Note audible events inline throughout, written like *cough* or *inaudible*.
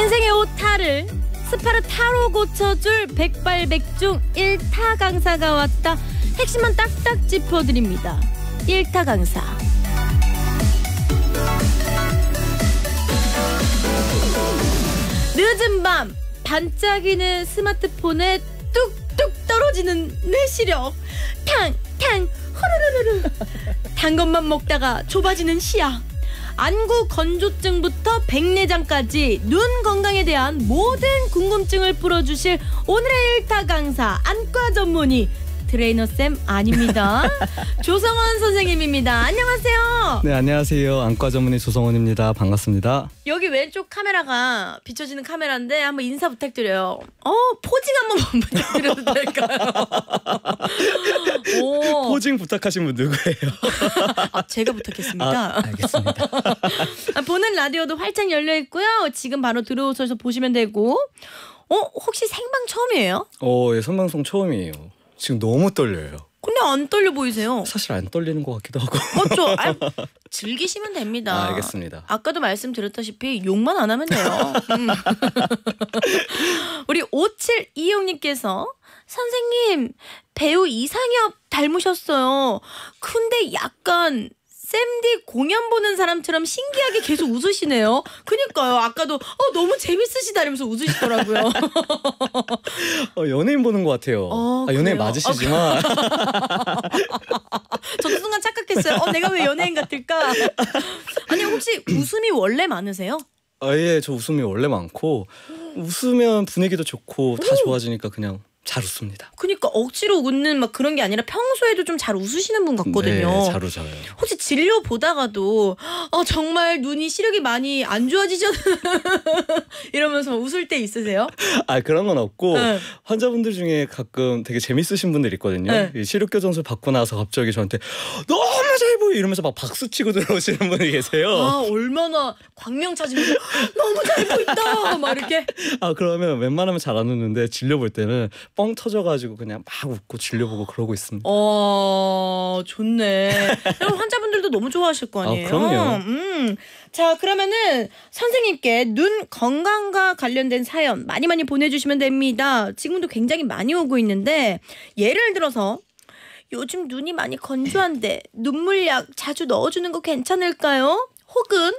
인생의 오타를 스파르타로 고쳐줄 백발백중 1타 강사가 왔다. 핵심만 딱딱 짚어드립니다. 1타 강사. 늦은 밤 반짝이는 스마트폰에 뚝뚝 떨어지는 내 시력. 탕, 탕, 호르르르르단 것만 먹다가 좁아지는 시야. 안구 건조증부터 백내장까지 눈 건강에 대한 모든 궁금증을 풀어주실 오늘의 일타 강사 안과 전문의 트레이너 쌤 아닙니다. *laughs* 조성원 선생님입니다. 안녕하세요. 네, 안녕하세요. 안과 전문의 조성원입니다. 반갑습니다. 여기 왼쪽 카메라가 비춰지는 카메라인데 한번 인사 부탁드려요. 어, 포징 한번 *laughs* 부탁드려도 될까요? *laughs* 오. 포징 부탁하신 분 누구예요? 아, 제가 부탁했습니다. 아, 알겠습니다. 아, 보는 라디오도 활짝 열려 있고요. 지금 바로 들어오셔서 보시면 되고 어, 혹시 생방 처음이에요? 어, 예, 생방송 처음이에요. 지금 너무 떨려요. 근데 안 떨려 보이세요. 사실 안 떨리는 것 같기도 하고. 맞죠. 아, *laughs* 즐기시면 됩니다. 아, 알겠습니다. 아까도 말씀드렸다시피 욕만 안 하면 돼요. 음. *laughs* 우리 5726님께서 선생님 배우 이상엽 닮으셨어요. 근데 약간 샌디 공연 보는 사람처럼 신기하게 계속 웃으시네요. 그니까요. 아까도 어, 너무 재밌으시다 이러면서 웃으시더라고요. *laughs* 어, 연예인 보는 것 같아요. 어, 아, 연예인 맞으시지만. *laughs* 저도 순간 착각했어요. 어, 내가 왜 연예인 같을까? 아니 혹시 웃음이 원래 많으세요? 아예 저 웃음이 원래 많고 웃으면 분위기도 좋고 다 좋아지니까 그냥 잘 웃습니다. 그러니까 억지로 웃는 막 그런 게 아니라 평소에도 좀 잘 웃으시는 분 같거든요. 네, 잘 웃어요. 혹시 진료 보다가도 어, 정말 눈이 시력이 많이 안좋아지잖아 *laughs* 이러면서 웃을 때 있으세요? 아 그런 건 없고 네. 환자분들 중에 가끔 되게 재밌으신 분들 있거든요. 네. 시력 교정술 받고 나서 갑자기 저한테 너무 잘 보여 이러면서 막 박수 치고 들어오시는 분이 계세요. 아 얼마나 광명 찾으면서 너무 잘 보인다 막 이렇게. 아 그러면 웬만하면 잘 안 웃는데 진료 볼 때는 뻥 터져가지고 그냥 막 웃고 질려보고 그러고 있습니다. 어 좋네. *laughs* 여러 환자분들도 너무 좋아하실 거 아니에요. 아, 그럼요. 음. 자 그러면은 선생님께 눈 건강과 관련된 사연 많이 많이 보내주시면 됩니다. 지금도 굉장히 많이 오고 있는데 예를 들어서 요즘 눈이 많이 건조한데 눈물약 자주 넣어주는 거 괜찮을까요? 혹은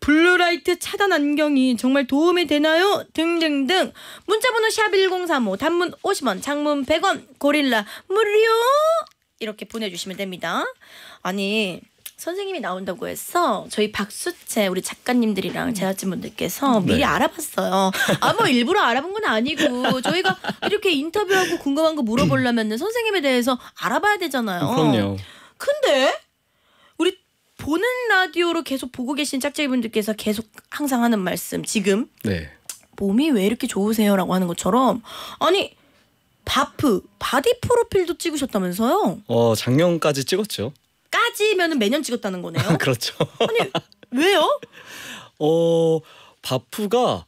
블루라이트 차단 안경이 정말 도움이 되나요? 등등등 문자번호 샵 1035 단문 50원 장문 100원 고릴라 무료 이렇게 보내주시면 됩니다 아니 선생님이 나온다고 해서 저희 박수채 우리 작가님들이랑 제작진분들께서 네. 미리 네. 알아봤어요. 아뭐 일부러 알아본 건 아니고 저희가 이렇게 인터뷰하고 궁금한 거 물어보려면 선생님에 대해서 알아봐야 되잖아요. 음, 그럼요. 근데 보는 라디오로 계속 보고 계신 짝짝이분들께서 계속 항상 하는 말씀 지금 네. 몸이 왜 이렇게 좋으세요라고 하는 것처럼 아니 바프 바디 프로필도 찍으셨다면서요? 어 작년까지 찍었죠. 까지면은 매년 찍었다는 거네요. *laughs* 그렇죠. 아니 왜요? *laughs* 어 바프가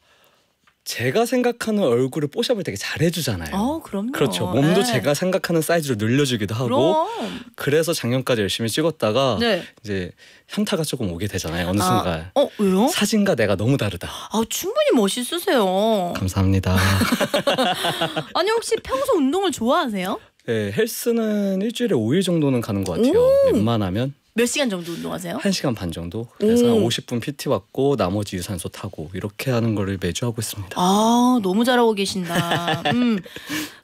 제가 생각하는 얼굴을 뽀샵을 되게 잘해주잖아요. 어, 그럼요. 그렇죠. 몸도 네. 제가 생각하는 사이즈로 늘려주기도 하고 그럼. 그래서 작년까지 열심히 찍었다가 네. 이제 현타가 조금 오게 되잖아요. 어느 아, 순간. 어 왜요? 사진과 내가 너무 다르다. 아 충분히 멋있으세요. 감사합니다. *laughs* 아니 혹시 평소 운동을 좋아하세요? 네 헬스는 일주일에 5일 정도는 가는 것 같아요. 오. 웬만하면. 몇 시간 정도 운동하세요? 1시간 반 정도. 그래서 한 50분 PT 받고 나머지 유산소 타고 이렇게 하는 거를 매주 하고 있습니다. 아, 너무 잘하고 계신다. 음.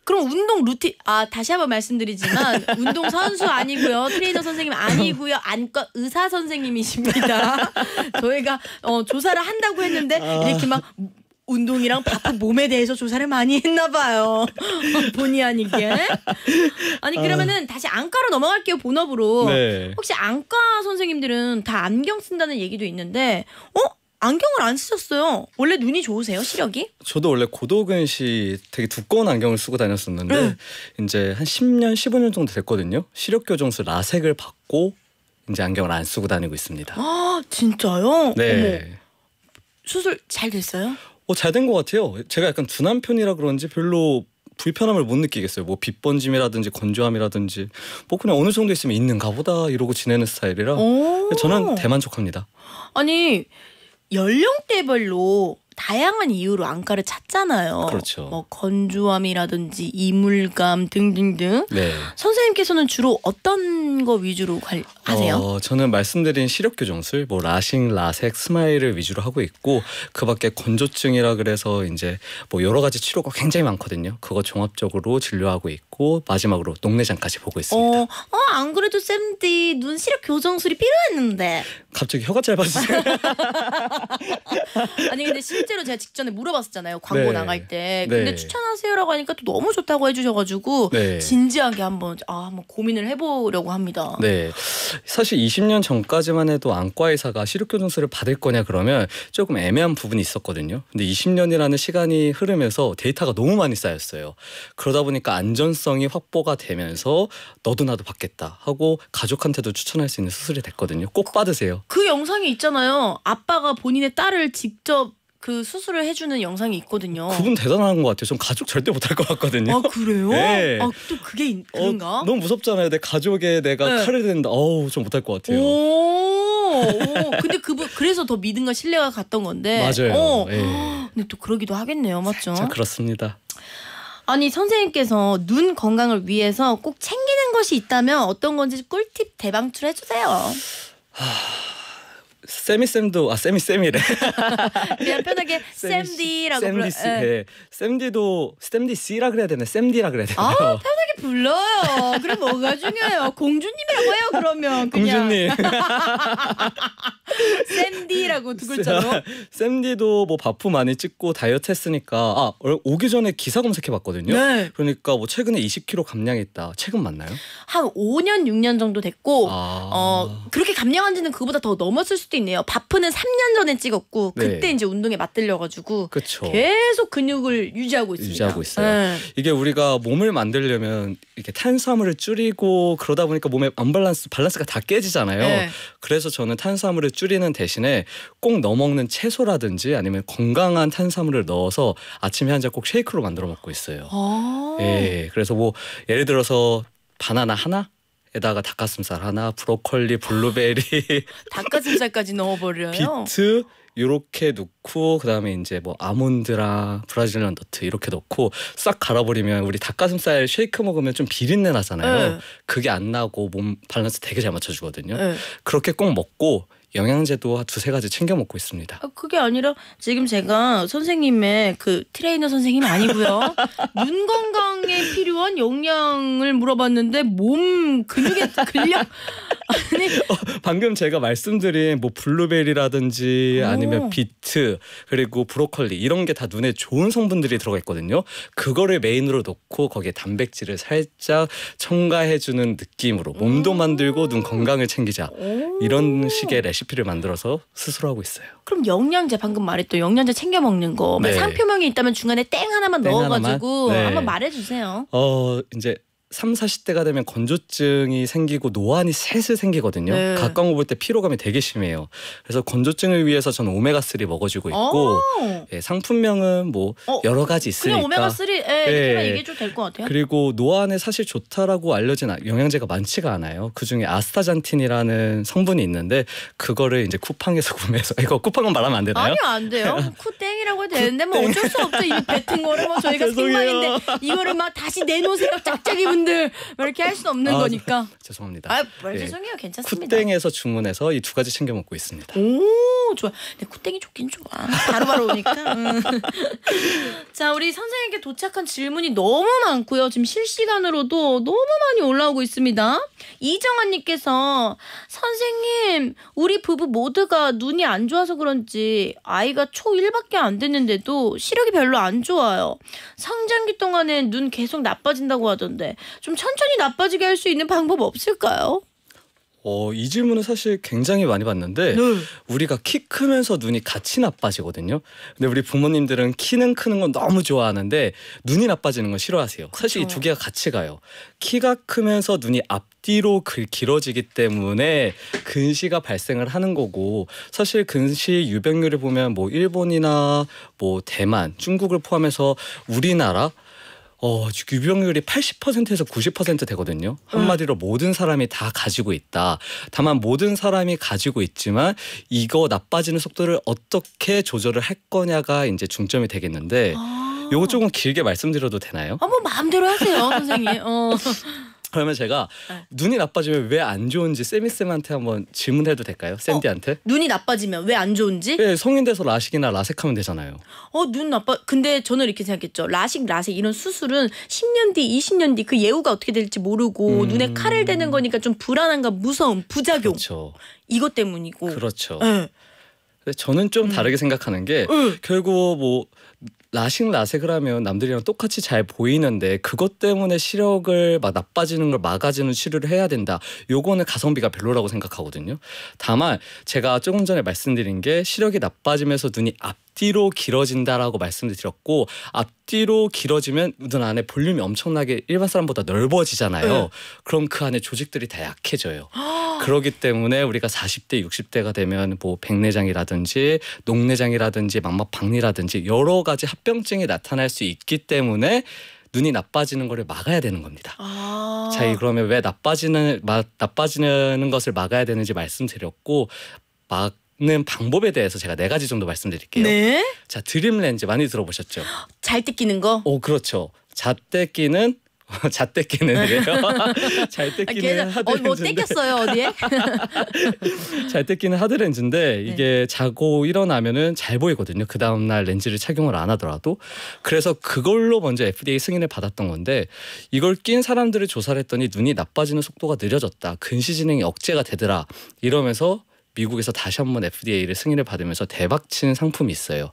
그럼 운동 루틴 아 다시 한번 말씀드리지만 *laughs* 운동 선수 아니고요 트레이너 선생님 아니고요 안과 의사 선생님이십니다 *laughs* 저희가 어, 조사를 한다고 했는데 아. 이렇게 막 운동이랑 바쁜 몸에 대해서 조사를 많이 했나 봐요. *laughs* 본의 아니게. 아니 그러면은 아... 다시 안과로 넘어갈게요. 본업으로. 네. 혹시 안과 선생님들은 다 안경 쓴다는 얘기도 있는데 어? 안경을 안 쓰셨어요. 원래 눈이 좋으세요? 시력이? 저도 원래 고도근시 되게 두꺼운 안경을 쓰고 다녔었는데 응. 네. 이제 한 10년, 15년 정도 됐거든요. 시력 교정술 라섹을 받고 이제 안경을 안 쓰고 다니고 있습니다. 아, 진짜요? 네. 어머. 수술 잘 됐어요? 어, 잘 된 것 같아요. 제가 약간 둔한 편이라 그런지 별로 불편함을 못 느끼겠어요. 뭐 빛번짐이라든지 건조함이라든지 뭐 그냥 어느 정도 있으면 있는가 보다 이러고 지내는 스타일이라 저는 대만족합니다. 아니 연령대별로 다양한 이유로 안과를 찾잖아요. 그렇죠. 뭐 건조함이라든지 이물감 등등등. 네. 선생님께서는 주로 어떤 거 위주로 관, 하세요? 어, 저는 말씀드린 시력 교정술, 뭐 라싱, 라섹, 스마일을 위주로 하고 있고 그밖에 건조증이라 그래서 이제 뭐 여러 가지 치료가 굉장히 많거든요. 그거 종합적으로 진료하고 있고. 있고 마지막으로 동네장까지 보고 있습니다. 어, 어, 안 그래도 쌤디 눈 시력 교정술이 필요했는데. 갑자기 혀가 짧아지세요. *laughs* 아니 근데 실제로 제가 직전에 물어봤었잖아요. 광고 네. 나갈 때. 근데 네. 추천하세요라고 하니까 또 너무 좋다고 해주셔가지고 네. 진지하게 한번 아 한번 고민을 해보려고 합니다. 네, 사실 20년 전까지만 해도 안과 의사가 시력 교정술을 받을 거냐 그러면 조금 애매한 부분이 있었거든요. 근데 20년이라는 시간이 흐르면서 데이터가 너무 많이 쌓였어요. 그러다 보니까 안전성 실효성이 확보가 되면서 너도 나도 받겠다 하고 가족한테도 추천할 수 있는 수술이 됐거든요. 꼭 받으세요. 그 영상이 있잖아요. 아빠가 본인의 딸을 직접 그 수술을 해주는 영상이 있거든요. 그분 대단한 것 같아요. 전 가족 절대 못할 것 같거든요. 아 그래요? 네. 예. 아또 그게 어, 그런가? 어, 너무 무섭잖아요. 내 가족에 내가 네. 칼을 댄다. 어우 좀 못할 것 같아요. 오, 근데 그분 그래서 더 믿음과 신뢰가 갔던 건데. 맞아요. 어. 예. *gasps* 근데 또 그러기도 하겠네요, 맞죠? 그렇습니다. 아니 선생님께서 눈 건강을 위해서 꼭 챙기는 것이 있다면 어떤 건지 꿀팁 대방출해 주세요. 하... 세미 쌤도 아 세미 쌤이래. *laughs* 그냥 편하게 *laughs* 쌤디라고 쌤디 불러. 네. 쌤디도 쌤디 씨라 그래야 되나? 쌤디라 그래야 아, 되나? 아 *laughs* 편하게 불러요. 그럼 뭐가 중요해요? 공주님이라고 해요 그러면 그냥. 공주님. 쌤디라고 두 글자로. 쌤디도 뭐 바프 많이 찍고 다이어트 했으니까 아 오기 전에 기사 검색해봤거든요. 네. 그러니까 뭐 최근에 20kg 감량했다. 최근 맞나요? 한 5년 6년 정도 됐고 아... 어 그렇게 감량한지는 그보다 더 넘었을 수도. 수도 있네요. 바프는 3년 전에 찍었고 네. 그때 네. 이제 운동에 맞들려가지고 그쵸. 계속 근육을 유지하고 있습니다. 유지하고 있어요. 네. 이게 우리가 몸을 만들려면 이렇게 탄수화물을 줄이고 그러다 보니까 몸의 안밸런스 밸런스가 다 깨지잖아요. 네. 그래서 저는 탄수화물을 줄이는 대신에 꼭 넣어먹는 채소라든지 아니면 건강한 탄수화물을 넣어서 아침에 한 잔 꼭 쉐이크로 만들어 먹고 있어요. 아. 예, 그래서 뭐 예를 들어서 바나나 하나 에다가 닭가슴살 하나, 브로콜리, 블루베리, *laughs* 닭가슴살까지 넣어버려요. 비트 요렇게 넣고 그다음에 이제 뭐 아몬드랑 브라질리언 너트 이렇게 넣고 싹 갈아버리면 우리 닭가슴살 쉐이크 먹으면 좀 비린내 나잖아요. 네. 그게 안 나고 몸 밸런스 되게 잘 맞춰주거든요. 네. 그렇게 꼭 먹고 영양제도 두세 가지 챙겨 먹고 있습니다. 아, 그게 아니라 지금 제가 선생님의 그 트레이너 선생님 아니고요. *laughs* 눈 건강에 필요한 영양을 물어봤는데 몸 근육의 *laughs* 근력 아니 *laughs* 어, 방금 제가 말씀드린 뭐 블루베리라든지 어. 아니면 비트 그리고 브로콜리 이런 게 다 눈에 좋은 성분들이 들어가 있거든요. 그거를 메인으로 넣고 거기에 단백질을 살짝 첨가해주는 느낌으로 몸도 음. 만들고 눈 건강을 챙기자 오. 이런 식의 레시피를 만들어서 스스로 하고 있어요. 그럼 영양제 방금 말했던 영양제 챙겨 먹는 거 네. 상표명이 있다면 중간에 땡 하나만 땡 넣어가지고 하나만? 네. 한번 말해주세요. 어 이제 삼, 사십 대가 되면 건조증이 생기고 노안이 셋을 생기거든요. 네. 가까운 거 볼 때 피로감이 되게 심해요. 그래서 건조증을 위해서 저는 오메가 3 먹어주고 있고 예, 상품명은 뭐 어, 여러 가지 있으니까 그냥 오메가 3 예, 예. 얘기해 줘도 될 것 같아요. 그리고 노안에 사실 좋다라고 알려진 아, 영양제가 많지가 않아요. 그 중에 아스타잔틴이라는 성분이 있는데 그거를 이제 쿠팡에서 *laughs* 구매해서 이거 쿠팡은 말하면 안 되나요? 아니요 안 돼요. *laughs* 쿠땡이라고 해도 되는데 뭐 어쩔 수 없죠. 이 뱉은 거를 뭐 아, 저희가 생방인데 이거를 막 다시 내놓으세요. 짝짝이 여러분들 이렇게 할 수 없는 아, 거니까. *laughs* 죄송합니다. 아, 말 예. 죄송해요. 괜찮습니다. 쿠땡에서 주문해서 이 두 가지 챙겨 먹고 있습니다. 오, 좋아. 근데 쿠땡이 좋긴 좋아. 바로바로 바로 오니까. 음. *laughs* 자, 우리 선생님께 도착한 질문이 너무 많고요. 지금 실시간으로도 너무 많이 올라오고 있습니다. 이정환 님께서 선생님, 우리 부부 모두가 눈이 안 좋아서 그런지 아이가 초 1밖에 안 됐는데도 시력이 별로 안 좋아요. 성장기 동안엔 눈 계속 나빠진다고 하던데 좀 천천히 나빠지게 할 수 있는 방법 없을까요? 어, 이 질문은 사실 굉장히 많이 받는데 네. 우리가 키 크면서 눈이 같이 나빠지거든요. 근데 우리 부모님들은 키는 크는 건 너무 좋아하는데 눈이 나빠지는 건 싫어하세요. 그쵸. 사실 이 두 개가 같이 가요. 키가 크면서 눈이 앞뒤로 그 길어지기 때문에 근시가 발생을 하는 거고 사실 근시 유병률을 보면 뭐 일본이나 뭐 대만, 중국을 포함해서 우리나라 어, 유병률이 80%에서 90% 되거든요. 한마디로 음. 모든 사람이 다 가지고 있다. 다만 모든 사람이 가지고 있지만 이거 나빠지는 속도를 어떻게 조절을 할 거냐가 이제 중점이 되겠는데 아. 요거 조금 길게 말씀드려도 되나요? 아, 뭐 마음대로 하세요, 선생님. 어. *laughs* 그러면 제가 네. 눈이 나빠지면 왜 안 좋은지 세미 쌤한테 한번 질문해도 될까요? 샌디한테? 어, 눈이 나빠지면 왜 안 좋은지? 네, 성인 돼서 라식이나 라섹하면 되잖아요. 어, 눈 나빠. 근데 저는 이렇게 생각했죠. 라식, 라섹 이런 수술은 10년 뒤, 20년 뒤 그 예후가 어떻게 될지 모르고 음... 눈에 칼을 대는 거니까 좀 불안함과 무서움, 부작용. 그렇죠. 이것 때문이고. 그렇죠. 네. 저는 좀 음. 다르게 생각하는 게 음. 결국 뭐 라식 라섹을하면 남들이랑 똑같이 잘 보이는데 그것 때문에 시력을 막 나빠지는 걸 막아주는 치료를 해야 된다. 요거는 가성비가 별로라고 생각하거든요. 다만 제가 조금 전에 말씀드린 게 시력이 나빠지면서 눈이 앞뒤로 길어진다라고 말씀드렸고 앞뒤로 길어지면 눈 안에 볼륨이 엄청나게 일반 사람보다 넓어지잖아요. 네. 그럼 그 안에 조직들이 다 약해져요. 아. 그러기 때문에 우리가 40대, 60대가 되면 뭐 백내장이라든지 녹내장이라든지 망막 박리라든지 여러 가지 여러가지 합병증이 나타날 수 있기 때문에 눈이 나빠지는 것을 막아야 되는 겁니다. 아. 자, 그러면 왜 나빠지는 마, 나빠지는 것을 막아야 되는지 말씀드렸고 막는 방법에 대해서 제가 네 가지 정도 말씀드릴게요. 네? 자, 드림 렌즈 많이 들어보셨죠? *gasps* 잘 뜯기는 거? 오, 그렇죠. 잣뜯기는 잣떼기는 *laughs* 해요. 잘 떼기는 하드렌즈 *laughs* 아, 어, 뭐 떼겼어요 뭐 어디에? *laughs* 잘 떼기는 하드렌즈인데 네. 이게 네. 자고 일어나면은 잘 보이거든요. 그 다음 날 렌즈를 착용을 안 하더라도 그래서 그걸로 먼저 FDA 승인을 받았던 건데 이걸 낀 사람들을 조사를 했더니 눈이 나빠지는 속도가 느려졌다, 근시 진행이 억제가 되더라 이러면서 미국에서 다시 한번 FDA를 승인을 받으면서 대박친 상품이 있어요.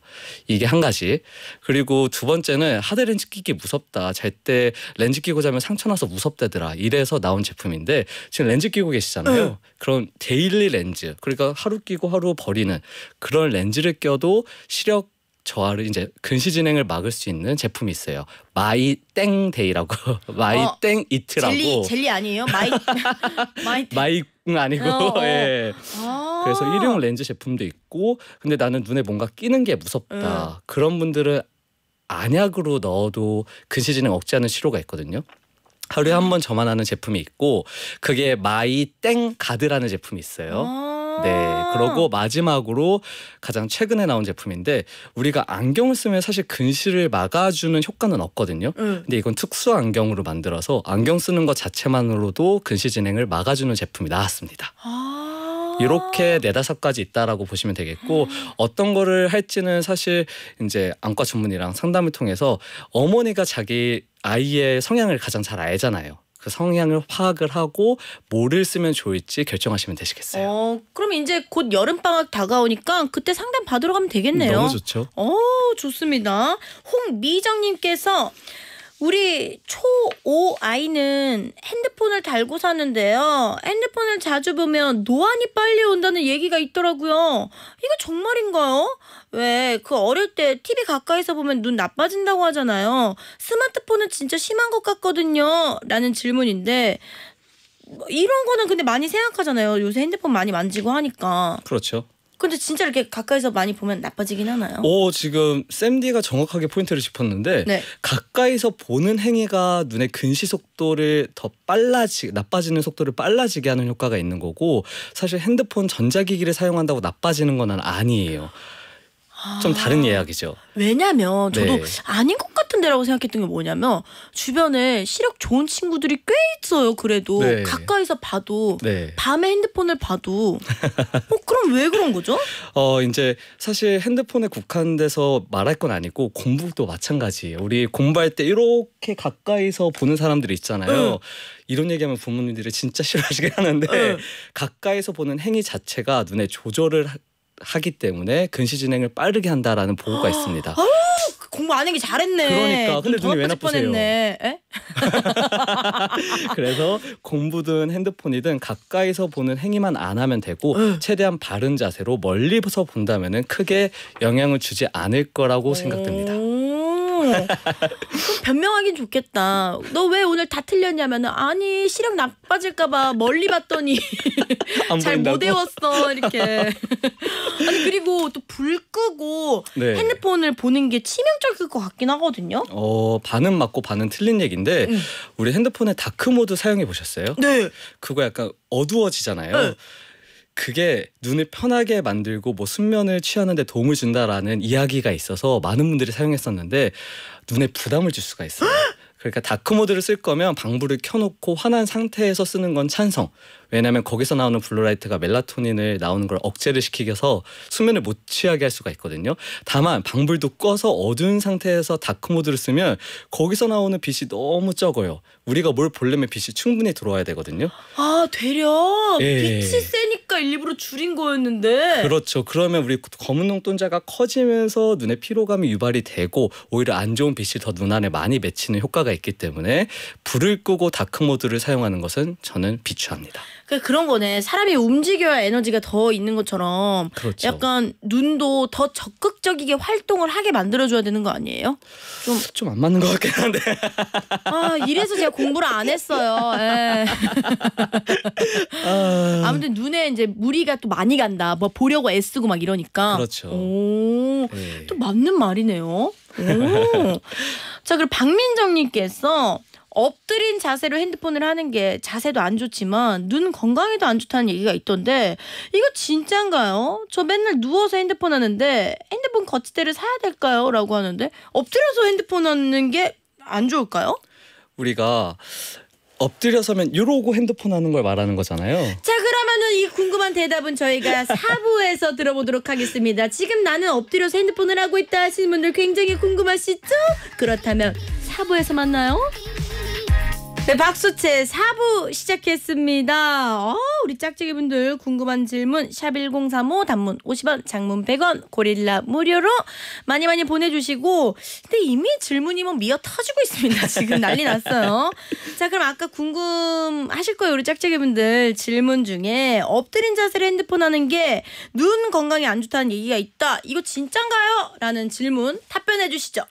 이게 한 가지. 그리고 두 번째는 하드 렌즈 끼기 무섭다. 잘때 렌즈 끼고 자면 상처 나서 무섭다더라. 이래서 나온 제품인데 지금 렌즈 끼고 계시잖아요. 응. 네. 그런 데일리 렌즈. 그러니까 하루 끼고 하루 버리는 그런 렌즈를 껴도 시력 저하를 이제 근시 진행을 막을 수 있는 제품이 있어요. 마이 땡 데이라고 *laughs* 마이 어, 땡 이트라고 젤리 젤리 아니에요? 마이 *laughs* 마이 마이 응 아니고 어, 어. *laughs* 예. 아 그래서 일회용 렌즈 제품도 있고 근데 나는 눈에 뭔가 끼는 게 무섭다 음. 그런 분들은 안약으로 넣어도 근시 진행 억제하는 시료가 있거든요. 하루에 음. 한번 저만 하는 제품이 있고 그게 마이 땡 가드라는 제품이 있어요. 아. 네. 아. 그러고 마지막으로 가장 최근에 나온 제품인데 우리가 안경을 쓰면 사실 근시를 막아주는 효과는 없거든요. 음. 근데 이건 특수 안경으로 만들어서 안경 쓰는 것 자체만으로도 근시 진행을 막아주는 제품이 나왔습니다. 아 이렇게 네다섯 가지 있다라고 보시면 되겠고 어떤 거를 할지는 사실 이제 안과 전문의랑 상담을 통해서 어머니가 자기 아이의 성향을 가장 잘 알잖아요. 그 성향을 파악을 하고 뭐를 쓰면 좋을지 결정하시면 되시겠어요. 어, 그럼 이제 곧 여름 방학 다가오니까 그때 상담 받으러 가면 되겠네요. 음, 너무 좋죠. 어, 좋습니다. 홍미정님께서 우리 초5 아이는 핸드폰을 달고 사는데요. 핸드폰을 자주 보면 노안이 빨리 온다는 얘기가 있더라고요. 이거 정말인가요? 왜 그 어릴 때 TV 가까이서 보면 눈 나빠진다고 하잖아요. 스마트폰은 진짜 심한 것 같거든요. 라는 질문인데 뭐 이런 거는 근데 많이 생각하잖아요. 요새 핸드폰 많이 만지고 하니까. 그렇죠. 근데 진짜 이렇게 가까이서 많이 보면 나빠지긴 하나요? 오 어, 지금 샘디가 정확하게 포인트를 짚었는데 네. 가까이서 보는 행위가 눈의 근시 속도를 더 빨라지 나빠지는 속도를 빨라지게 하는 효과가 있는 거고 사실 핸드폰 전자기기를 사용한다고 나빠지는 건 아니에요. 좀 다른 아. 예약이죠. 왜냐면 저도 네. 아닌 것 같은데라고 생각했던 게 뭐냐면 주변에 시력 좋은 친구들이 꽤 있어요. 그래도 네. 가까이서 봐도 네. 밤에 핸드폰을 봐도 어, 그럼 왜 그런 거죠? *laughs* 어 이제 사실 핸드폰에 국한돼서 말할 건 아니고 공부도 마찬가지예요. 우리 공부할 때 이렇게 가까이서 보는 사람들이 있잖아요. 응. 이런 얘기하면 부모님들이 진짜 싫어하시긴 하는데 가까이서 보는 행위 자체가 눈에 조절을 하기 때문에 근시 진행을 빠르게 한다라는 보고가 있습니다. *gasps* 그 공부 안 하기 잘했네. 그러니까 근데 눈이 왜 나쁘세요? *laughs* 그래서 공부든 핸드폰이든 가까이서 보는 행위만 안 하면 되고 최대한 바른 자세로 멀리서 본다면은 크게 영향을 주지 않을 거라고 생각됩니다. 어. 변명하긴 좋겠다. 너 왜 오늘 다 틀렸냐면은 아니 시력 나빠질까봐 멀리 봤더니 *laughs* 잘 못 외웠어 이렇게. 아니 그리고 또 불 끄고 네. 핸드폰을 보는 게 치명적일 것 같긴 하거든요. 어 반은 맞고 반은 틀린 얘기인데 음. 우리 핸드폰에 다크 모드 사용해 보셨어요? 네. 그거 약간 어두워지잖아요. 네. 그게 눈을 편하게 만들고 뭐 순면을 취하는 데 도움을 준다라는 이야기가 있어서 많은 분들이 사용했었는데 눈에 부담을 줄 수가 있어요. *gasps* 그러니까 다크 모드를 쓸 거면 방부를 켜놓고 환한 상태에서 쓰는 건 찬성. 왜냐하면 거기서 나오는 블루라이트가 멜라토닌을 나오는 걸 억제를 시키게서 수면을 못 취하게 할 수가 있거든요. 다만 방불도 꺼서 어두운 상태에서 다크 모드를 쓰면 거기서 나오는 빛이 너무 적어요. 우리가 뭘볼려면 빛이 충분히 들어와야 되거든요. 아 되려 예. 빛이 세니까 일부러 줄인 거였는데. 그렇죠. 그러면 우리 검은 농동자가 커지면서 눈에 피로감이 유발이 되고 오히려 안 좋은 빛이 더 눈 안에 많이 맺히는 효과가 있기 때문에 불을 끄고 다크 모드를 사용하는 것은 저는 비추합니다. 그러니까 그런 거네. 사람이 움직여야 에너지가 더 있는 것처럼 그렇죠. 약간 눈도 더 적극적이게 활동을 하게 만들어줘야 되는 거 아니에요? 좀 좀 안 맞는 것 같긴 한데. 아 이래서 제가 공부를 안 했어요. 예. 아... 아무튼 눈에 이제 무리가 또 많이 간다. 뭐 보려고 애쓰고 막 이러니까. 그렇죠. 오, 네. 또 맞는 말이네요. 오. 자 그리고 박민정님께서 엎드린 자세로 핸드폰을 하는 게 자세도 안 좋지만 눈 건강에도 안 좋다는 얘기가 있던데 이거 진짠가요? 저 맨날 누워서 핸드폰 하는데 핸드폰 거치대를 사야 될까요? 라고 하는데 엎드려서 핸드폰 하는 게 안 좋을까요? 우리가 엎드려서면 이러고 핸드폰 하는 걸 말하는 거잖아요. 자 그러면은 이 궁금한 대답은 저희가 *laughs* 사부에서 들어보도록 하겠습니다. 지금 나는 엎드려서 핸드폰을 하고 있다 하시는 분들 굉장히 궁금하시죠? 그렇다면 사부에서 만나요. 네, 박수채 4부 시작했습니다. 어, 우리 짝짝이분들 궁금한 질문 샵1035 단문 50원 장문 100원 고릴라 무료로 많이 많이 보내주시고 근데 이미 질문이 뭐 미어 터지고 있습니다. *laughs* 지금 난리 났어요. 자 그럼 아까 궁금하실 거예요. 우리 짝짝이분들 질문 중에 엎드린 자세로 핸드폰 하는 게 눈 건강에 안 좋다는 얘기가 있다. 이거 진짠가요? 라는 질문 답변해 주시죠.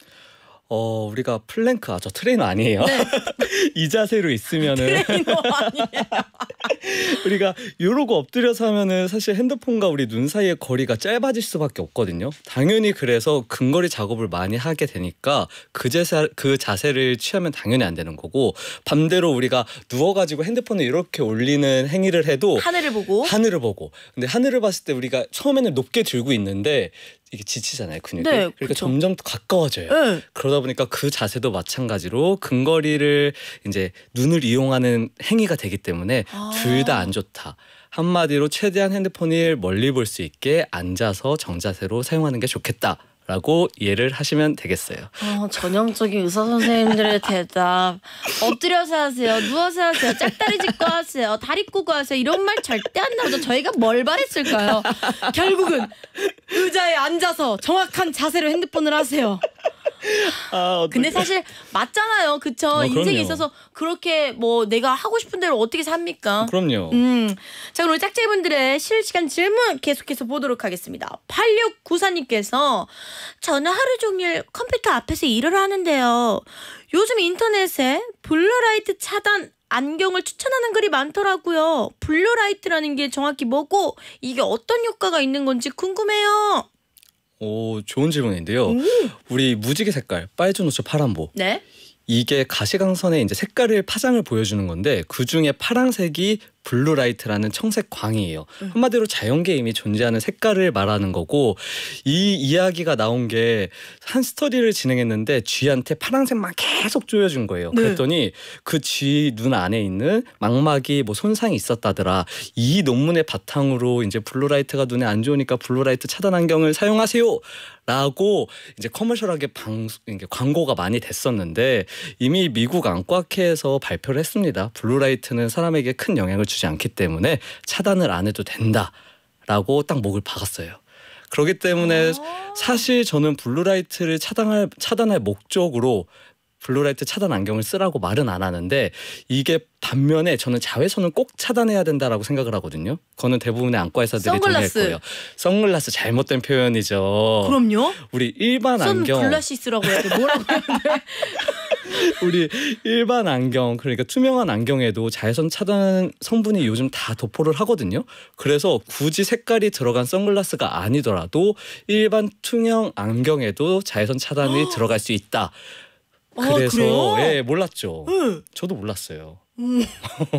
어 우리가 플랭크 아 저 트레이너 아니에요. 네. *laughs* 이 자세로 있으면은 *laughs* 우리가 요러고 엎드려서 하면은 사실 핸드폰과 우리 눈 사이의 거리가 짧아질 수밖에 없거든요. 당연히 그래서 근거리 작업을 많이 하게 되니까 그 자세 그 자세를 취하면 당연히 안 되는 거고 반대로 우리가 누워가지고 핸드폰을 이렇게 올리는 행위를 해도 하늘을 보고 하늘을 보고 근데 하늘을 봤을 때 우리가 처음에는 높게 들고 있는데 이게 지치잖아요 근육이 네, 그러니까 그쵸. 점점 가까워져요 네. 그러다 보니까 그 자세도 마찬가지로 근거리를 이제 눈을 이용하는 행위가 되기 때문에 아. 둘다 안 좋다 한마디로 최대한 핸드폰을 멀리 볼 수 있게 앉아서 정자세로 사용하는 게 좋겠다 라고 이해를 하시면 되겠어요. 어, 전형적인 의사 선생님들의 대답. 엎드려서 하세요. 누워서 하세요. 짝다리 짚고 하세요. 다리 꼬고 하세요. 이런 말 절대 안 나오죠. 저희가 뭘 바랬을까요? 결국은 의자에 앉아서 정확한 자세로 핸드폰을 하세요. 아, 근데 사실 맞잖아요. 그쵸? 어, 인생에 있어서 그렇게 뭐 내가 하고 싶은 대로 어떻게 삽니까? 그럼요. 음. 자, 오늘 짝제분들의 실시간 질문 계속해서 보도록 하겠습니다. 8694님께서 저는 하루 종일 컴퓨터 앞에서 일을 하는데요. 요즘 인터넷에 블루라이트 차단 안경을 추천하는 글이 많더라고요. 블루라이트라는 게 정확히 뭐고 이게 어떤 효과가 있는 건지 궁금해요. 오, 좋은 질문인데요. 음. 우리 무지개 색깔 빨주노초 파란보. 네. 이게 가시광선의 이제 색깔을 파장을 보여주는 건데 그 중에 파랑색이 블루라이트라는 청색 광이에요. 음. 한마디로 자연계 이미 존재하는 색깔을 말하는 거고 이 이야기가 나온 게 한 스터디를 진행했는데 쥐한테 파란색만 계속 조여준 거예요. 네. 그랬더니 그 쥐 눈 안에 있는 망막이 뭐 손상이 있었다더라. 이 논문의 바탕으로 이제 블루라이트가 눈에 안 좋으니까 블루라이트 차단 안경을 사용하세요. 라고 이제 커머셜하게 방 광고가 많이 됐었는데 이미 미국 안과학회에서 발표를 했습니다. 블루라이트는 사람에게 큰 영향을 주지 않기 때문에 차단을 안 해도 된다라고 딱 목을 박았어요. 그렇기 때문에 아. 사실 저는 블루라이트를 차단할 차단할 목적으로 블루라이트 차단 안경을 쓰라고 말은 안 하는데 이게 반면에 저는 자외선은 꼭 차단해야 된다라고 생각을 하거든요. 그거는 대부분의 안과 의사들이 동의했고요. 선글라스 잘못된 표현이죠. 그럼요. 우리 일반 안경 선글라시스라고 해야 돼. 뭐라고 해야 돼? *laughs* *laughs* 우리 일반 안경 그러니까 투명한 안경에도 자외선 차단 성분이 요즘 다 도포를 하거든요. 그래서 굳이 색깔이 들어간 선글라스가 아니더라도 일반 투명 안경에도 자외선 차단이 들어갈 수 있다. 아, 그래서 아, 예 몰랐죠. 응. 저도 몰랐어요. 음.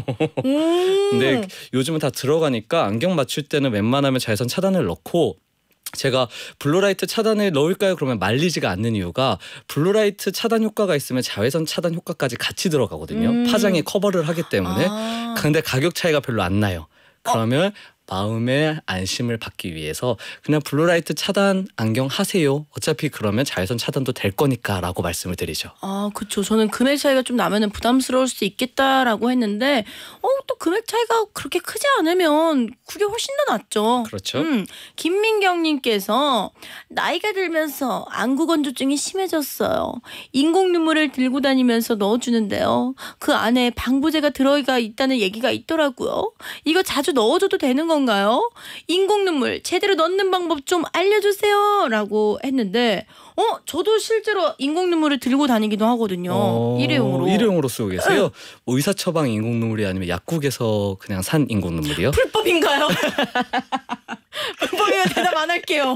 *laughs* 근데 음. 요즘은 다 들어가니까 안경 맞출 때는 웬만하면 자외선 차단을 넣고 제가 블루라이트 차단을 넣을까요? 그러면 말리지가 않는 이유가 블루라이트 차단 효과가 있으면 자외선 차단 효과까지 같이 들어가거든요. 음. 파장이 커버를 하기 때문에. 아. 근데 가격 차이가 별로 안 나요. 그러면 마음의 안심을 받기 위해서 그냥 블루라이트 차단 안경 하세요. 어차피 그러면 자외선 차단도 될 거니까라고 말씀을 드리죠. 아, 그렇죠. 저는 금액 차이가 좀 나면은 부담스러울 수 있겠다라고 했는데 어, 또 금액 차이가 그렇게 크지 않으면 그게 훨씬 더 낫죠. 그렇죠. 음, 김민경 님께서 나이가 들면서 안구 건조증이 심해졌어요. 인공 눈물을 들고 다니면서 넣어 주는데요. 그 안에 방부제가 들어가 있다는 얘기가 있더라고요. 이거 자주 넣어 줘도 되는 거 건가요? 인공 눈물 제대로 넣는 방법 좀 알려주세요. 라고 했는데, 어, 저도 실제로 인공 눈물을 들고 다니기도 하거든요. 어, 일회용으로. 일회용으로 쓰고 계세요? *laughs* 뭐 의사 처방 인공 눈물이 아니면 약국에서 그냥 산 인공 눈물이요? *laughs* 불법인가요? *laughs* 불법이면 대답 안 할게요.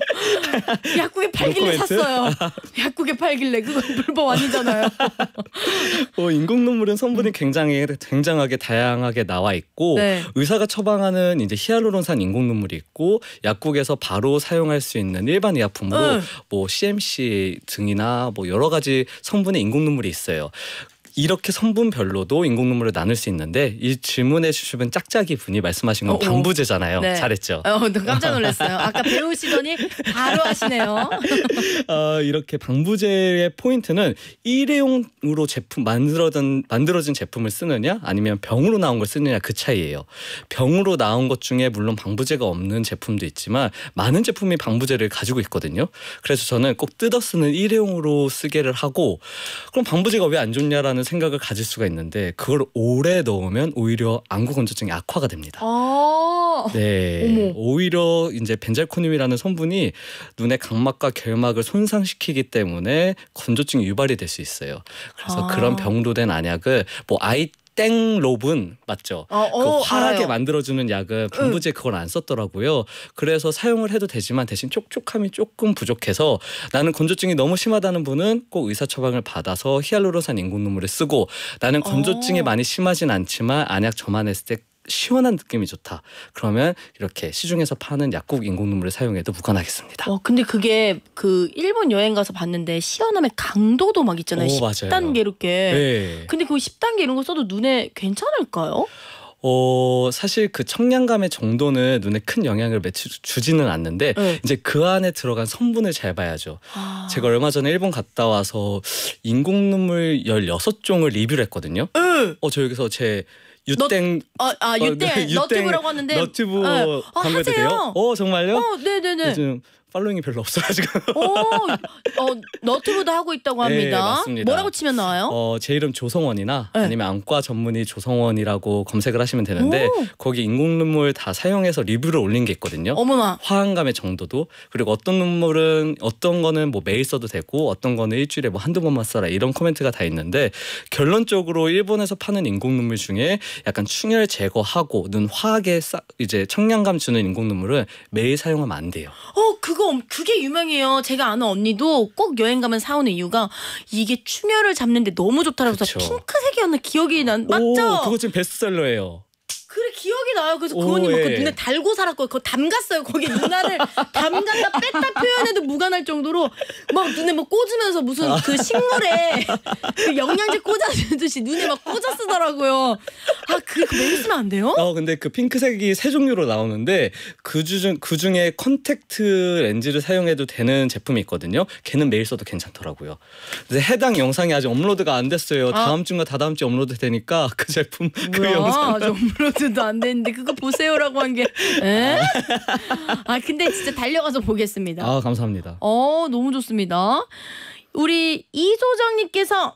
약국에 팔길래 샀어요. 약국에 팔길래 그건 불법 아니잖아요. 어, 인공 눈물은 성분이 음. 굉장히 굉장하게 다양하게 나와 있고 네. 의사가 처방하는 이제 히알루론산 인공 눈물이 있고 약국에서 바로 사용할 수 있는 일반 의약품으로 뭐 CMC 가 뭐 등이나 뭐 여러 가지 성분의 인공 눈물이 있어요. 이렇게 성분별로도 인공 눈물을 나눌 수 있는데 이 질문해 주신 짝짝이 분이 말씀하신 건 방부제잖아요. 어, 어. 네. 잘했죠. 어, 깜짝 놀랐어요. 아까 배우시더니 바로 하시네요. *laughs* 어, 이렇게 방부제의 포인트는 일회용으로 제품 만들어진 만들어진 제품을 쓰느냐 아니면 병으로 나온 걸 쓰느냐 그 차이예요. 병으로 나온 것 중에 물론 방부제가 없는 제품도 있지만 많은 제품이 방부제를 가지고 있거든요. 그래서 저는 꼭 뜯어 쓰는 일회용으로 쓰게를 하고 그럼 방부제가 왜 안 좋냐라는 생각을 가질 수가 있는데 그걸 오래 넣으면 오히려 안구 건조증이 악화가 됩니다. 아 네, 어머. 오히려 이제 벤잘코늄이라는 성분이 눈의 각막과 결막을 손상시키기 때문에 건조증이 유발이 될 수 있어요. 그래서 아 그런 병도된 안약을 뭐 아이 땡롭은 맞죠? 어, 어, 그 화하게 알아요. 만들어주는 약은 분부제 응. 그걸 안 썼더라고요. 그래서 사용을 해도 되지만 대신 촉촉함이 조금 부족해서 나는 건조증이 너무 심하다는 분은 꼭 의사 처방을 받아서 히알루론산 인공눈물을 쓰고 나는 건조증이 어. 많이 심하진 않지만 안약 저만 했을 때 시원한 느낌이 좋다. 그러면 이렇게 시중에서 파는 약국 인공 눈물을 사용해도 무관하겠습니다. 어, 근데 그게 그 일본 여행 가서 봤는데 시원함의 강도도 막 있잖아요. 오, 10단계 이렇게. 네. 근데 그 10단계 이런 거 써도 눈에 괜찮을까요? 어, 사실 그 청량감의 정도는 눈에 큰 영향을 미치, 주지는 않는데 네. 이제 그 안에 들어간 성분을 잘 봐야죠. 아... 제가 얼마 전에 일본 갔다 와서 인공 눈물 16종을 리뷰를 했거든요. 네. 어, 저 여기서 제 유땡 아아 아, 어, 네, 유땡 유땡, 너튜브라고 하는데 너튜브 네. 어, 아, 어, 광고해도 돼요? 어 정말요? 어 네 네네. 요즘 팔로잉이 별로 없어요 지금. 오, 어, 너트브도 하고 있다고 네, 합니다. 네, 맞습니다. 뭐라고 치면 나와요? 어, 제 이름 조성원이나 네. 아니면 안과 전문의 조성원이라고 검색을 하시면 되는데 오. 거기 인공 눈물 다 사용해서 리뷰를 올린 게 있거든요. 어머나. 화한감의 정도도 그리고 어떤 눈물은 어떤 거는 뭐 매일 써도 되고 어떤 거는 일주일에 뭐 한두 번만 써라 이런 코멘트가 다 있는데 결론적으로 일본에서 파는 인공 눈물 중에 약간 충혈 제거하고 눈 화하게 싸, 이제 청량감 주는 인공 눈물은 매일 사용하면 안 돼요. 어, 그거 그게 유명해요. 제가 아는 언니도 꼭 여행 가면 사오는 이유가 이게 충혈을 잡는데 너무 좋다라고 해서 핑크색이었나 기억이 난 맞죠? 오, 그거 지금 베스트셀러예요. 그래 기억이 나요. 그래서 그 언니 막 그 예, 예. 눈에 달고 살았고 그거 담갔어요. 거기 눈알을 *laughs* 담갔다 뺐다 표현해도 무관할 정도로 막 눈에 막 꽂으면서 무슨 그 식물에 *laughs* 그 영양제 꽂아주듯이 눈에 막 꽂아 쓰더라고요. 아 그거 매일 쓰면 안 돼요? 어 근데 그 핑크색이 세 종류로 나오는데 그중 그 중에 컨택트 렌즈를 사용해도 되는 제품이 있거든요. 걔는 매일 써도 괜찮더라고요. 근데 해당 영상이 아직 업로드가 안 됐어요. 아. 다음 주인가 다다음 주에 업로드 되니까 그 제품 그 뭐야? 그 영상 업로드 정도도 안 되는데 그거 보세요라고 한 게. 에? 아 근데 진짜 달려가서 보겠습니다. 아 감사합니다. 어 너무 좋습니다. 우리 이소정님께서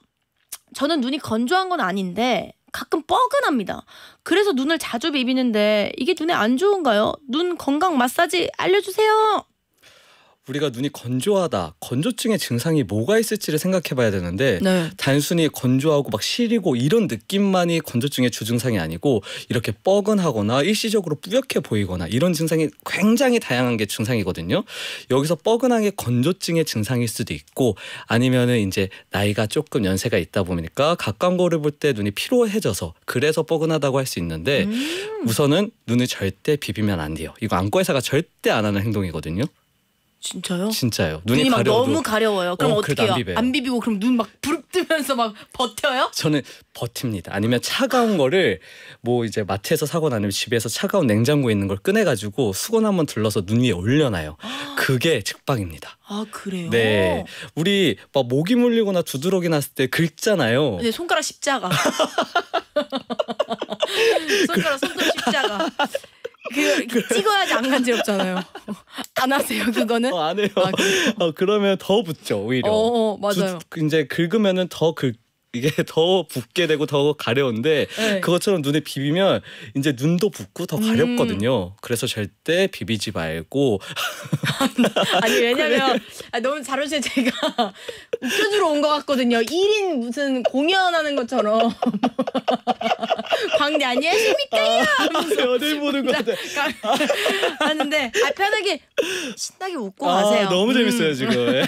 저는 눈이 건조한 건 아닌데 가끔 뻐근합니다. 그래서 눈을 자주 비비는데 이게 눈에 안 좋은가요? 눈 건강 마사지 알려주세요. 우리가 눈이 건조하다, 건조증의 증상이 뭐가 있을지를 생각해봐야 되는데 네. 단순히 건조하고 막 시리고 이런 느낌만이 건조증의 주증상이 아니고 이렇게 뻐근하거나 일시적으로 뿌옇게 보이거나 이런 증상이 굉장히 다양한 게 증상이거든요. 여기서 뻐근한 게 건조증의 증상일 수도 있고 아니면은 이제 나이가 조금 연세가 있다 보니까 가까운 거를 볼 때 눈이 피로해져서 그래서 뻐근하다고 할 수 있는데 음. 우선은 눈을 절대 비비면 안 돼요. 이거 안과 의사가 절대 안 하는 행동이거든요. 진짜요? 진짜요. 눈이, 눈이 막 가려워도. 너무 가려워요. 그럼 어, 떻게 해요? 안, 안, 비비고 그럼 눈 막 부릅뜨면서 막 버텨요? 저는 버팁니다. 아니면 차가운 거를 뭐 이제 마트에서 사거나 아니면 집에서 차가운 냉장고에 있는 걸 꺼내 가지고 수건 한번 둘러서 눈 위에 올려놔요. 그게 즉방입니다. 아 그래요? 네, 우리 막 모기 물리거나 두드러기 났을 때 긁잖아요. 네, 손가락 십자가. *laughs* 손가락 손톱 십자가. 그 찍어야지 안 간지럽잖아요. 안 하세요 그거는? 어, 안 해요. 아, 그... 어, 그러면 더 붙죠 오히려. 어, 어 맞아요. 두, 이제 긁으면은 더 긁. 이게 *laughs* 더 붓게 되고 더 가려운데 네. 그것처럼 눈에 비비면 이제 눈도 붓고 더 가렵거든요. 음. 그래서 절대 비비지 말고 *laughs* 아니 왜냐면 아, 너무 잘 오셔 제가 웃겨주러 *laughs* 온 것 같거든요. 1인 무슨 공연하는 것처럼 광대 안녕하십니까? 연예인 아, 아, 네, 보는 것 같아. 하는데 아, 아, 편하게 신나게 웃고 아, 가세요. 너무 재밌어요 음. 지금.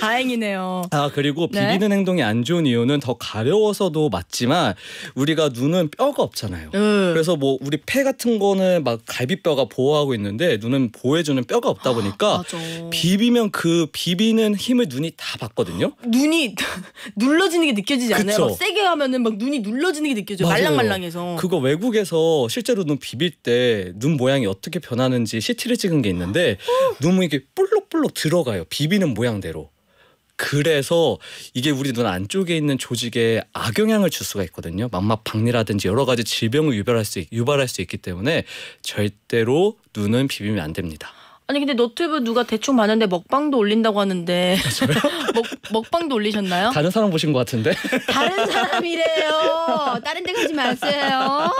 다행이네요. 아 그리고 네. 비비는 네? 행동이 안 좋은 이유 이유는 더 가려워서도 맞지만 우리가 눈은 뼈가 없잖아요. 음. 그래서 뭐 우리 폐 같은 거는 막 갈비뼈가 보호하고 있는데 눈은 보호해주는 뼈가 없다 보니까 아, 비비면 그 비비는 힘을 눈이 다 받거든요. 눈이 *laughs* 눌러지는 게 느껴지지 그쵸? 않아요? 막 세게 하면은 막 눈이 눌러지는 게 느껴져요. 맞아요. 말랑말랑해서. 그거 외국에서 실제로 눈 비빌 때 눈 모양이 어떻게 변하는지 CT를 찍은 게 있는데 눈이 이렇게 볼록볼록 들어가요. 비비는 모양대로. 그래서 이게 우리 눈 안쪽에 있는 조직에 악영향을 줄 수가 있거든요. 망막 박리라든지 여러 가지 질병을 유발할 수, 유발할 수 있기 때문에 절대로 눈은 비비면 안 됩니다. 아니 근데 노트북 누가 대충 봤는데 먹방도 올린다고 하는데 아, *laughs* 먹, 먹방도 올리셨나요? 다른 사람 보신 것 같은데? 다른 사람이래요. 다른 데 가지 마세요.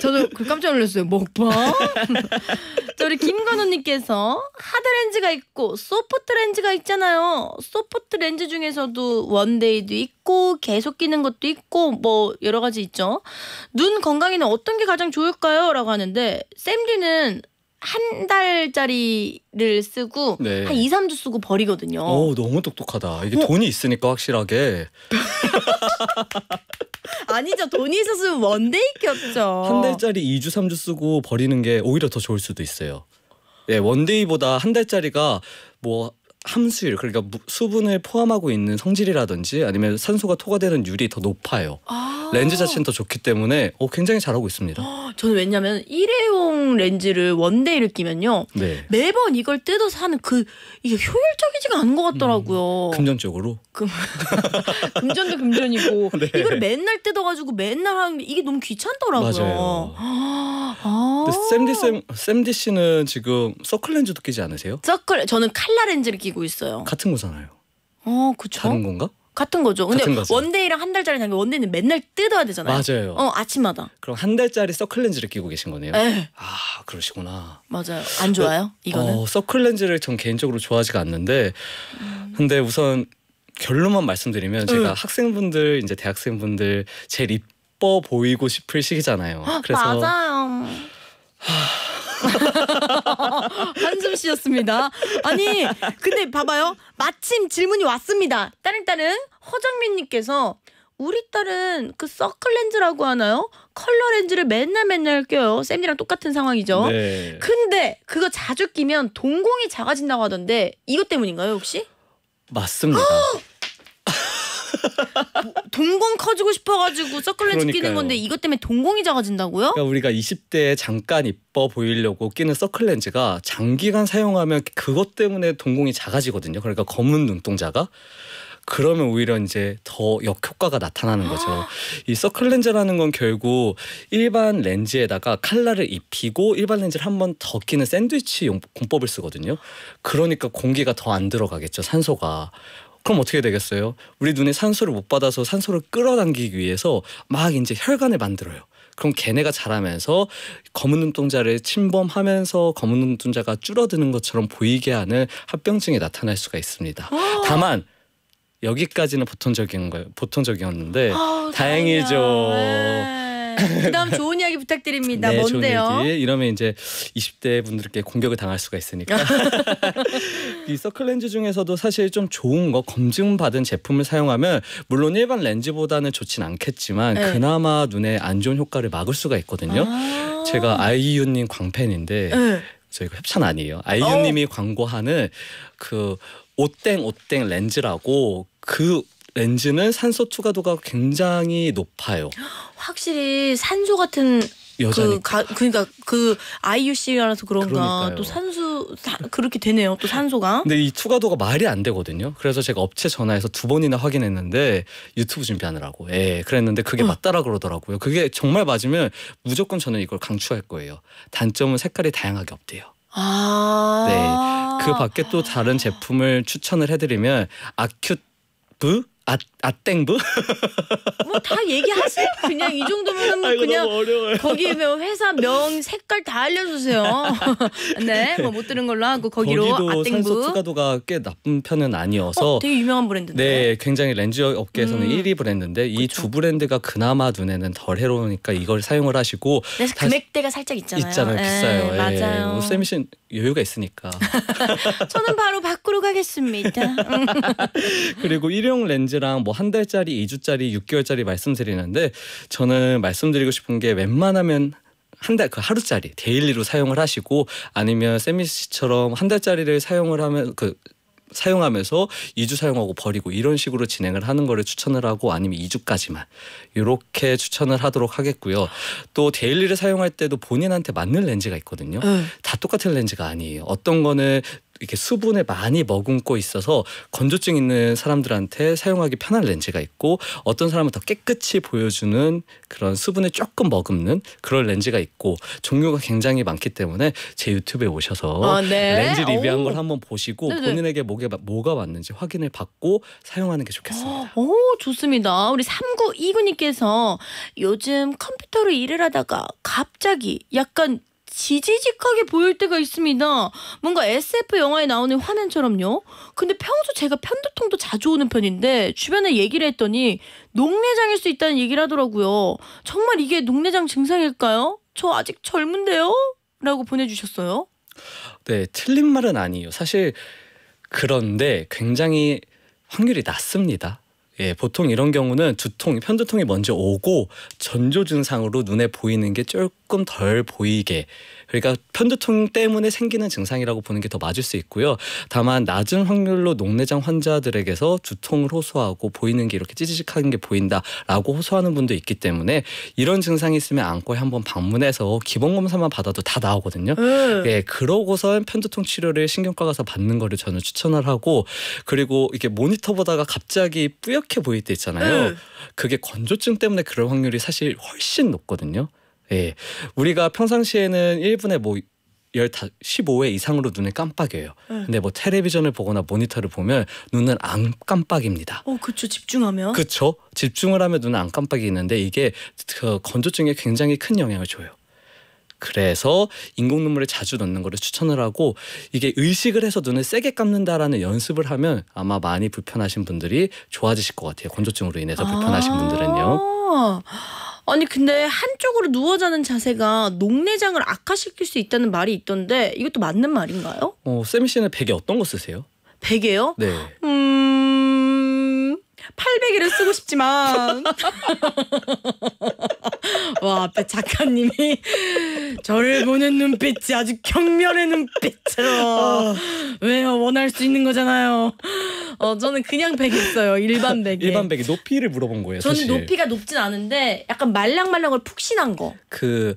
저도 그 깜짝 놀랐어요. 먹방? 자 *laughs* 우리 김관우님께서 하드렌즈가 있고 소프트렌즈가 있잖아요. 소프트렌즈 중에서도 원데이도 있고 계속 끼는 것도 있고 뭐 여러 가지 있죠. 눈 건강에는 어떤 게 가장 좋을까요? 라고 하는데 쌤디는 한 달짜리를 쓰고 네. 한 2, 3주 쓰고 버리거든요. 어, 너무 똑똑하다. 이게 어. 돈이 있으니까 확실하게. *laughs* 아니죠. 돈이 있었으면 원데이 켰죠. 한 달짜리 2주, 3주 쓰고 버리는 게 오히려 더 좋을 수도 있어요. 예, 원데이보다 한 달짜리가 뭐 함수율 그러니까 수분을 포함하고 있는 성질이라든지 아니면 산소가 토가되는 율이 더 높아요. 아 렌즈 자체는 더 좋기 때문에 어, 굉장히 잘하고 있습니다. 아, 저는 왜냐하면 일회용 렌즈를 원데이를 끼면요 네. 매번 이걸 뜯어서 하는 그 이게 효율적이지가 않은 것 같더라고요. 음, 금전적으로? *laughs* 금전도 금전이고 *laughs* 네. 이걸 맨날 뜯어가지고 맨날 하는 이게 너무 귀찮더라고요. 맞아요. 샘디 쌤 샘디 씨는 지금 서클 렌즈도 끼지 않으세요? 서클 저는 칼라 렌즈를 끼고. 다니고 있어요. 같은 거잖아요. 어, 그쵸. 다른 건가? 같은 거죠. 근데 같은 원데이랑 한 달짜리 다니 원데이는 맨날 뜯어야 되잖아요. 맞아요. 어 아침마다. 그럼 한 달짜리 서클렌즈를 끼고 계신 거네요. 에. 네. 아 그러시구나. 맞아요. 안 좋아요? 어, 이거는? 어, 서클렌즈를 전 개인적으로 좋아하지가 않는데, 음. 근데 우선 결론만 말씀드리면 제가 음. 학생분들 이제 대학생분들 제일 이뻐 보이고 싶을 시기잖아요. 그래서 맞아요. 하... *laughs* 한숨 쉬었습니다. 아니 근데 봐봐요. 마침 질문이 왔습니다. 따릉 따릉 허정민님께서 우리 딸은 그 서클 렌즈라고 하나요? 컬러 렌즈를 맨날 맨날 껴요. 쌤이랑 똑같은 상황이죠. 네. 근데 그거 자주 끼면 동공이 작아진다고 하던데 이것 때문인가요 혹시? 맞습니다. *gasps* 동공 커지고 싶어가지고 서클렌즈 끼는 건데 이것 때문에 동공이 작아진다고요? 그러니까 우리가 20대에 잠깐 이뻐 보이려고 끼는 서클렌즈가 장기간 사용하면 그것 때문에 동공이 작아지거든요. 그러니까 검은 눈동자가. 그러면 오히려 이제 더 역효과가 나타나는 거죠. *gasps* 이 서클렌즈라는 건 결국 일반 렌즈에다가 칼라를 입히고 일반 렌즈를 한 번 더 끼는 샌드위치 용, 공법을 쓰거든요. 그러니까 공기가 더 안 들어가겠죠, 산소가. 그럼 어떻게 되겠어요? 우리 눈에 산소를 못 받아서 산소를 끌어당기기 위해서 막 이제 혈관을 만들어요. 그럼 걔네가 자라면서 검은 눈동자를 침범하면서 검은 눈동자가 줄어드는 것처럼 보이게 하는 합병증이 나타날 수가 있습니다. 오. 아. 다만 여기까지는 보통적인 거예요. 보통적이었는데 오, 아, 다행이죠. 네. 그다음 좋은 이야기 부탁드립니다. 네, 뭔데요? 좋은 얘기. 이러면 이제 20대 분들께 공격을 당할 수가 있으니까. *laughs* 이 서클렌즈 중에서도 사실 좀 좋은 거 검증받은 제품을 사용하면 물론 일반 렌즈보다는 좋진 않겠지만 네. 그나마 눈에 안 좋은 효과를 막을 수가 있거든요. 아 제가 아이유님 광팬인데 네. 저희가 그 협찬 아니에요. 아이유님이 어. 광고하는 그 오땡 오땡 렌즈라고 그 렌즈는 산소 투과도가 굉장히 높아요. *gasps* 확실히 산소 같은 여자니까. 그 가, 그러니까 그 IUC라서 그런가 그러니까요. 또산수 사, 그렇게 되네요. 또 산소가. 근데 이 투과도가 말이 안 되거든요. 그래서 제가 업체 전화해서 두 번이나 확인했는데 유튜브 준비하느라고. 예, 그랬는데 그게 음. 맞다라 그러더라고요. 그게 정말 맞으면 무조건 저는 이걸 강추할 거예요. 단점은 색깔이 다양하게 없대요. 아. 네. 그 밖에 또 다른 제품을 추천을 해드리면 아큐브 아, 아땡부? 뭐다 얘기하세요. 그냥 이 정도면 뭐 그냥 거기에 뭐 회사 명 색깔 다 알려주세요. *laughs* 네, 뭐 못 들은 걸로 하고 거기로 거기도 아땡부. 산소 투과도가 꽤 나쁜 편은 아니어서. 어, 되게 유명한 브랜드인데. 네, 굉장히 렌즈 업계에서는 음. 1위 브랜드인데 이 두 브랜드가 그나마 눈에는 덜 해로우니까 이걸 사용을 하시고. 그래서 금액대가 살짝 있잖아요. 있잖아요, 예, 비싸요. 네, 맞아요. 뭐 쌤이 여유가 있으니까. *laughs* 저는 바로 밖으로 가겠습니다. *laughs* 그리고 일용 렌즈 레지랑뭐한 달짜리, 이주짜리육개월짜리 말씀드리는데 저는 말씀드리고 싶은 게 웬만하면 한 달 그 하루짜리 데일리로 사용을 하시고 아니면 세미 씨처럼 한 달짜리를 사용을 하면 그 사용하면서 2주 사용하고 버리고 이런 식으로 진행을 하는 거를 추천을 하고 아니면 2주까지만 이렇게 추천을 하도록 하겠고요. 또 데일리를 사용할 때도 본인한테 맞는 렌즈가 있거든요. 응. 네. 다 똑같은 렌즈가 아니에요. 어떤 거는 이렇게 수분을 많이 머금고 있어서 건조증 있는 사람들한테 사용하기 편한 렌즈가 있고 어떤 사람은 더 깨끗이 보여주는 그런 수분을 조금 머금는 그런 렌즈가 있고 종류가 굉장히 많기 때문에 제 유튜브에 오셔서 아, 네. 렌즈 리뷰한 오. 걸 한번 보시고 네네. 본인에게 목에 뭐가 맞는지 확인을 받고 사용하는 게 좋겠습니다. 오, 어, 오 좋습니다. 우리 392군님께서 요즘 컴퓨터로 일을 하다가 갑자기 약간 지지직하게 보일 때가 있습니다. 뭔가 SF 영화에 나오는 화면처럼요. 근데 평소 제가 편두통도 자주 오는 편인데 주변에 얘기를 했더니 녹내장일 수 있다는 얘기를 하더라고요. 정말 이게 녹내장 증상일까요? 저 아직 젊은데요? 라고 보내주셨어요. 네, 틀린 말은 아니에요. 사실 그런데 굉장히 확률이 낮습니다. 예, 보통 이런 경우는 두통, 편두통이 먼저 오고 전조 증상으로 눈에 보이는 게 조금 덜 보이게 그러니까 편두통 때문에 생기는 증상이라고 보는 게 더 맞을 수 있고요. 다만 낮은 확률로 녹내장 환자들에게서 두통을 호소하고 보이는 게 이렇게 찌지직한 게 보인다라고 호소하는 분도 있기 때문에 이런 증상이 있으면 안과에 한번 방문해서 기본 검사만 받아도 다 나오거든요. 음. 예, 그러고선 편두통 치료를 신경과 가서 받는 거를 저는 추천을 하고 그리고 이게 모니터 보다가 갑자기 뿌옇게 보일 때 있잖아요. 음. 그게 건조증 때문에 그럴 확률이 사실 훨씬 높거든요. 예. 우리가 평상시에는 1분에 뭐 15회 이상으로 눈을 깜빡여요. 네. 근데 뭐 텔레비전을 보거나 모니터를 보면 눈은 안 깜빡입니다. 어, 그쵸. 집중하면. 그쵸. 집중을 하면 눈은 안 깜빡이는데 이게 그 건조증에 굉장히 큰 영향을 줘요. 그래서 인공 눈물을 자주 넣는 거를 추천을 하고 이게 의식을 해서 눈을 세게 감는다라는 연습을 하면 아마 많이 불편하신 분들이 좋아지실 것 같아요. 건조증으로 인해서 아. 불편하신 아 분들은요. 아니 근데 한쪽으로 누워 자는 자세가 녹내장을 악화시킬 수 있다는 말이 있던데 이것도 맞는 말인가요? 어, 세 씨는 베개 어떤 거 쓰세요? 베개요? 네. 음... 800일을 쓰고 싶지만 와 앞에 작가님이 저를 보는 눈빛이 아주 경멸의 눈빛으로 어. 왜요 원할 수 있는 거잖아요 어 저는 그냥 베개 써요 일반 베개 일반 베개 높이를 물어본 거예요 저는 사실. 높이가 높진 않은데 약간 말랑말랑을 푹신한 거그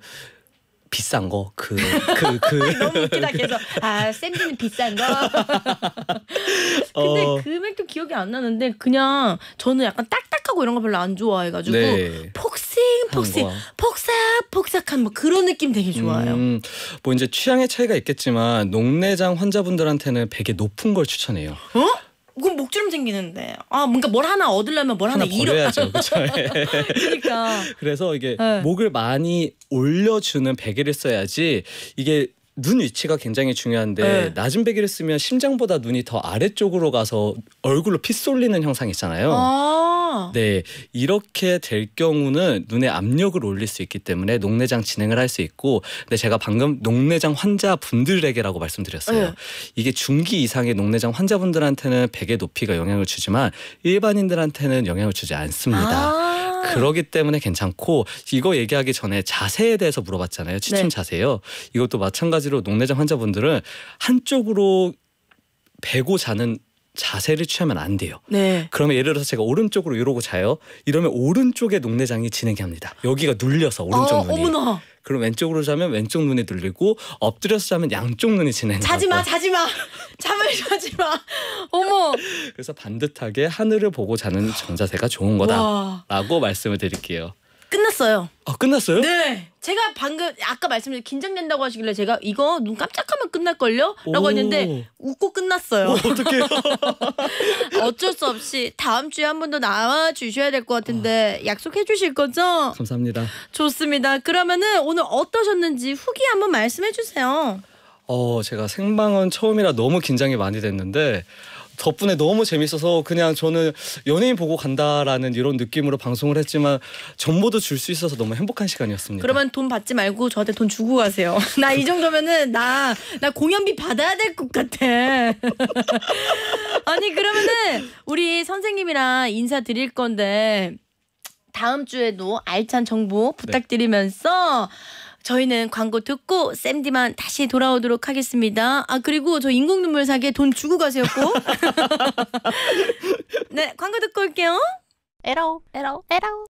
비싼 거그그 그, *laughs* 그, 너무 웃기다 계속 아 샌드는 비싼 거 *laughs* 어. 근데 어... 금액도 기억이 안 나는데 그냥 저는 약간 딱딱하고 이런 거 별로 안 좋아해가지고 네. 폭싱폭싱 폭삭폭삭한 뭐 그런 느낌 되게 좋아요 음, 뭐 이제 취향의 차이가 있겠지만 녹내장 환자분들한테는 되게 높은 걸 추천해요 어? 그럼 목주름 생기는데 아 뭔가 뭘 하나 얻으려면 뭘 하나, 하나 잃어야죠 *laughs* 그렇죠 예. 그러니까 *laughs* 그래서 이게 네. 목을 많이 올려주는 베개를 써야지 이게 눈 위치가 굉장히 중요한데 네. 낮은 베개를 쓰면 심장보다 눈이 더 아래쪽으로 가서 얼굴로 피 쏠리는 형상 있잖아요. 아 네, 이렇게 될 경우는 눈에 압력을 올릴 수 있기 때문에 녹내장 진행을 할 수 있고, 근데 제가 방금 녹내장 환자분들에게라고 말씀드렸어요. 네. 이게 중기 이상의 녹내장 환자분들한테는 베개 높이가 영향을 주지만 일반인들한테는 영향을 주지 않습니다. 아. 그러기 때문에 괜찮고 이거 얘기하기 전에 자세에 대해서 물어봤잖아요. 치침 네. 자세요. 이것도 마찬가지로 녹내장 환자분들은 한쪽으로 베고 자는 자세를 취하면 안 돼요. 네. 그러면 예를 들어서 제가 오른쪽으로 이러고 자요. 이러면 오른쪽의 녹내장이 진행이 합니다. 여기가 눌려서 아, 오른쪽 아, 눈이. 어머나. 그럼 왼쪽으로 자면 왼쪽 눈이 눌리고 엎드려서 자면 양쪽 눈이 진행하 자지 마, 자지 마. *laughs* 잠을 자지 마. 어머. 그래서 반듯하게 하늘을 보고 자는 정자세가 좋은 거다라고 말씀을 드릴게요. 끝났어요. 아, 끝났어요? 네. 제가 방금 아까 말씀드린 긴장된다고 하시길래 제가 이거 눈 깜짝하면 끝날걸요? 라고 했는데 웃고 끝났어요. 어, 어떡해요? *laughs* 어쩔 수 없이 다음 주에 한 번 더 나와 주셔야 될 것 같은데 아. 약속해 주실 거죠? 감사합니다. 좋습니다. 그러면은 오늘 어떠셨는지 후기 한번 말씀해 주세요. 어, 제가 생방은 처음이라 너무 긴장이 많이 됐는데 덕분에 너무 재밌어서 그냥 저는 연예인 보고 간다라는 이런 느낌으로 방송을 했지만 정보도 줄 수 있어서 너무 행복한 시간이었습니다. 그러면 돈 받지 말고 저한테 돈 주고 가세요. *laughs* 나 이 정도면은 나 나 공연비 받아야 될 것 같아. *laughs* 아니 그러면은 우리 선생님이랑 인사 드릴 건데 다음 주에도 알찬 정보 네. 부탁드리면서 저희는 광고 듣고 쌤디만 다시 돌아오도록 하겠습니다. 아 그리고 저 인공 눈물 사게 기돈 주고 가세요 꼭. *laughs* 네 광고 듣고 올게요. 에라오 에라오 에라오.